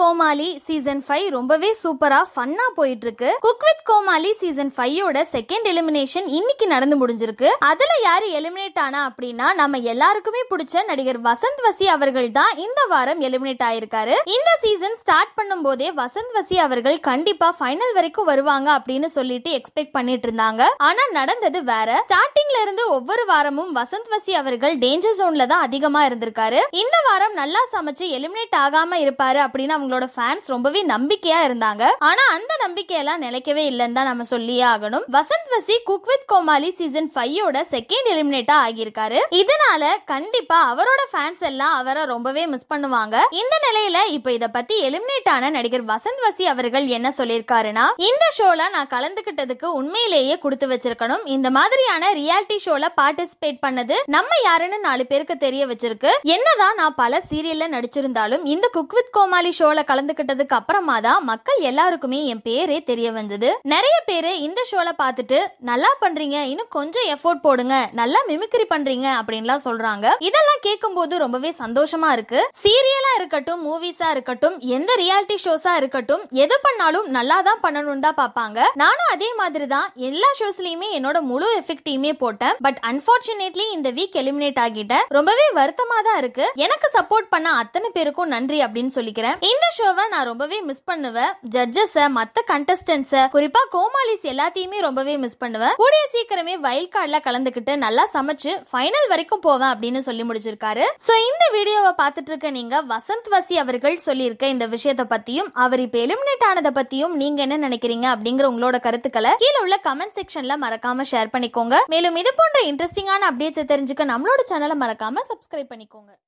கோமாளி season five ரொம்பவே சூப்பரா ஃபன்னா போயிட்டு இருக்கு குக் வித் கோமாளி சீசன் ஃபைவோட செகண்ட் எலிமினேஷன் இன்னைக்கு நடந்து முடிஞ்சிருக்கு அதுல யாரு எலிமினேட் ஆனா அப்படின்னா நம்ம எல்லாருக்குமே பிடிச்ச நடிகர் வசந்த் வசி அவர்கள் தான் இந்த வாரம் எலிமினேட் ஆயிருக்காரு இந்த சீசன் ஸ்டார்ட் பண்ணும் போதே வசந்த் வசி அவர்கள் கண்டிப்பா ஃபைனல் வரைக்கும் வருவாங்க அப்படின்னு சொல்லிட்டு எக்ஸ்பெக்ட் பண்ணிட்டு இருந்தாங்க ஆனா நடந்தது வேற ஸ்டார்டிங்ல இருந்து ஒவ்வொரு வாரமும் வசந்த் வசி அவர்கள் டேஞ்சர் ஜோன்ல தான் அதிகமா இருந்திருக்காரு இந்த வாரம் நல்லா சமைச்சு எலிமினேட் ஆகாம இருப்பாரு அப்படின்னு அவங்க அவங்களோட ஃபேன்ஸ் ரொம்பவே நம்பிக்கையா இருந்தாங்க ஆனா அந்த நம்பிக்கையெல்லாம் நிலைக்கவே இல்லைன்னு தான் நம்ம சொல்லியே ஆகணும் Vasanth Vasi cook with Comali season ஃபைவோட செகண்ட் எலிமினேட்டா ஆகியிருக்காரு இதனால கண்டிப்பா அவரோட ஃபேன்ஸ் எல்லாம் அவரை ரொம்பவே மிஸ் பண்ணுவாங்க இந்த நிலையில இப்ப இத பத்தி எலிமினேட் ஆன நடிகர் வசந்த் வசி அவர்கள் என்ன சொல்லியிருக்காருன்னா இந்த ஷோல நான் கலந்துகிட்டதுக்கு உண்மையிலேயே கொடுத்து வச்சிருக்கணும் இந்த மாதிரியான ரியாலிட்டி ஷோல பார்ட்டிசிபேட் பண்ணது நம்ம யாருன்னு நாலு பேருக்கு தெரிய வச்சிருக்கு என்னதான் நான் பல சீரியல்ல நடிச்சிருந்தாலும் இந்த குக் வித் கோமாளி ஷோல ஷோல கலந்துகிட்டதுக்கு அப்புறமா தான் மக்கள் எல்லாருக்குமே என் பேரே தெரிய வந்தது நிறைய பேரு இந்த ஷோல பார்த்துட்டு நல்லா பண்றீங்க இன்னும் கொஞ்சம் எஃபோர்ட் போடுங்க நல்லா மிமிக்ரி பண்றீங்க அப்படின்லாம் சொல்றாங்க இதெல்லாம் கேட்கும் போது ரொம்பவே சந்தோஷமா இருக்கு சீரியலா இருக்கட்டும் மூவிஸா இருக்கட்டும் எந்த ரியாலிட்டி ஷோஸா இருக்கட்டும் எது பண்ணாலும் நல்லா தான் பண்ணணும் தான் பார்ப்பாங்க நானும் அதே மாதிரி தான் எல்லா ஷோஸ்லயுமே என்னோட முழு எஃபெக்டையுமே போட்டேன் பட் அன்பார்ச்சுனேட்லி இந்த வீக் எலிமினேட் ஆகிட்டேன் ரொம்பவே வருத்தமா தான் இருக்கு எனக்கு சப்போர்ட் பண்ண அத்தனை பேருக்கும் நன்றி அப்படின்னு சொல்லிக்கிறேன் இந்த ஷோவை நான் ரொம்பவே மிஸ் பண்ணுவேன் ஜட்ஜஸை மற்ற கண்டஸ்டன்ஸை குறிப்பாக கோமாலிஸ் எல்லாத்தையுமே ரொம்பவே மிஸ் பண்ணுவேன் கூடிய சீக்கிரமே வைல்ட் கார்டில் கலந்துக்கிட்டு நல்லா சமைச்சு ஃபைனல் வரைக்கும் போவேன் அப்படின்னு சொல்லி முடிச்சிருக்காரு ஸோ இந்த வீடியோவை பார்த்துட்டு இருக்க நீங்க வசந்த் வசி அவர்கள் சொல்லியிருக்க இந்த விஷயத்தை பற்றியும் அவர் இப்போ எலிமினேட் ஆனதை பற்றியும் நீங்கள் என்ன நினைக்கிறீங்க அப்படிங்கிற உங்களோட கருத்துக்களை கீழே உள்ள கமெண்ட் செக்ஷனில் மறக்காம ஷேர் பண்ணிக்கோங்க மேலும் இது போன்ற இன்ட்ரெஸ்டிங்கான அப்டேட்ஸை தெரிஞ்சுக்க நம்மளோட சேனலை மறக்காம சப்ஸ்கிரைப் பண்ணிக்கோங்க